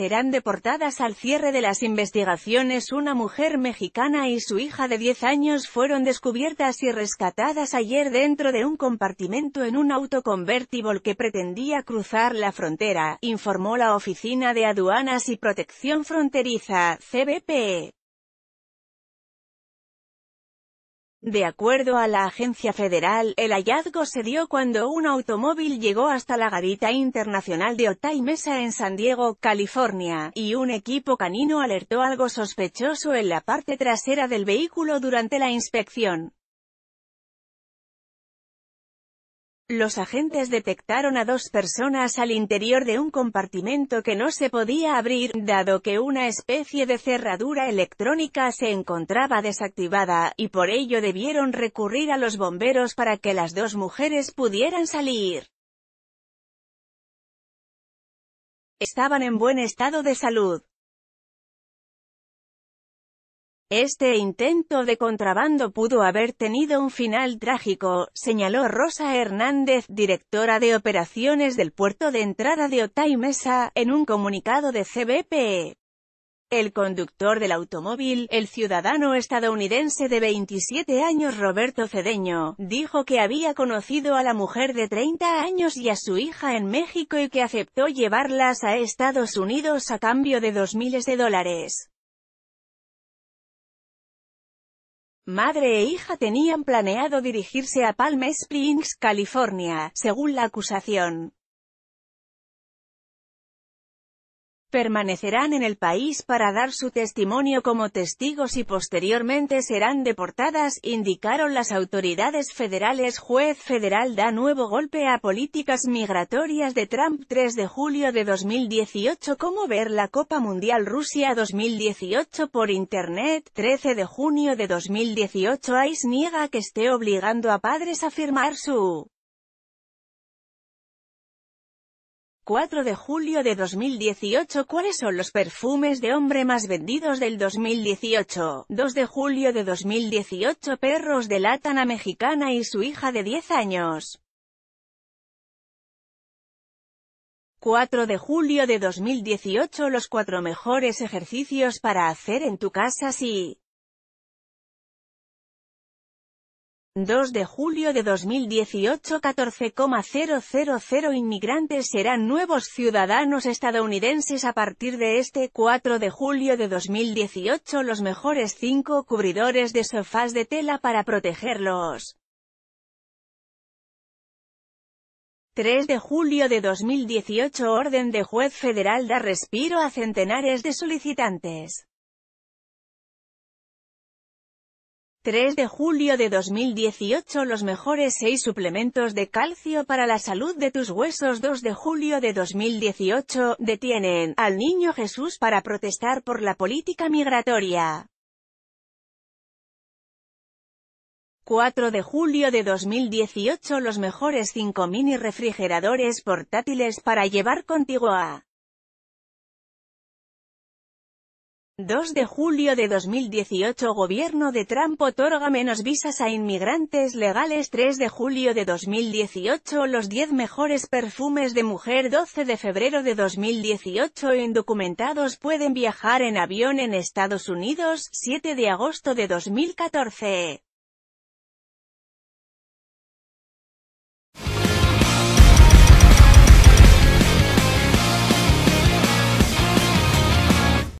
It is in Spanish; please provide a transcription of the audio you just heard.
serán deportadas al cierre de las investigaciones. Una mujer mexicana y su hija de 10 años fueron descubiertas y rescatadas ayer dentro de un compartimento en un auto convertible que pretendía cruzar la frontera, informó la Oficina de Aduanas y Protección Fronteriza, CBP. De acuerdo a la agencia federal, el hallazgo se dio cuando un automóvil llegó hasta la garita internacional de Otay Mesa en San Diego, California, y un equipo canino alertó algo sospechoso en la parte trasera del vehículo durante la inspección. Los agentes detectaron a dos personas al interior de un compartimento que no se podía abrir, dado que una especie de cerradura electrónica se encontraba desactivada, y por ello debieron recurrir a los bomberos para que las dos mujeres pudieran salir. Estaban en buen estado de salud. Este intento de contrabando pudo haber tenido un final trágico, señaló Rosa Hernández, directora de operaciones del puerto de entrada de Otay Mesa, en un comunicado de CBP. El conductor del automóvil, el ciudadano estadounidense de 27 años Roberto Cedeño, dijo que había conocido a la mujer de 30 años y a su hija en México y que aceptó llevarlas a Estados Unidos a cambio de dos miles de dólares. Madre e hija tenían planeado dirigirse a Palm Springs, California, según la acusación. permanecerán en el país para dar su testimonio como testigos y posteriormente serán deportadas, indicaron las autoridades federales. Juez federal da nuevo golpe a políticas migratorias de Trump 3 de julio de 2018 Cómo ver la Copa Mundial Rusia 2018 por Internet 13 de junio de 2018 ICE niega que esté obligando a padres a firmar su 4 de julio de 2018 ¿Cuáles son los perfumes de hombre más vendidos del 2018? 2 de julio de 2018 Perros de látana mexicana y su hija de 10 años. 4 de julio de 2018 Los cuatro mejores ejercicios para hacer en tu casa si... 2 de julio de 2018 14,000 inmigrantes serán nuevos ciudadanos estadounidenses a partir de este 4 de julio de 2018 los mejores 5 cubridores de sofás de tela para protegerlos. 3 de julio de 2018 Orden de juez federal da respiro a centenares de solicitantes. 3 de julio de 2018 Los mejores 6 suplementos de calcio para la salud de tus huesos 2 de julio de 2018, detienen al niño Jesús para protestar por la política migratoria. 4 de julio de 2018 Los mejores 5 mini refrigeradores portátiles para llevar contigo a 2 de julio de 2018 Gobierno de Trump otorga menos visas a inmigrantes legales 3 de julio de 2018 Los 10 mejores perfumes de mujer 12 de febrero de 2018 Indocumentados pueden viajar en avión en Estados Unidos 7 de agosto de 2014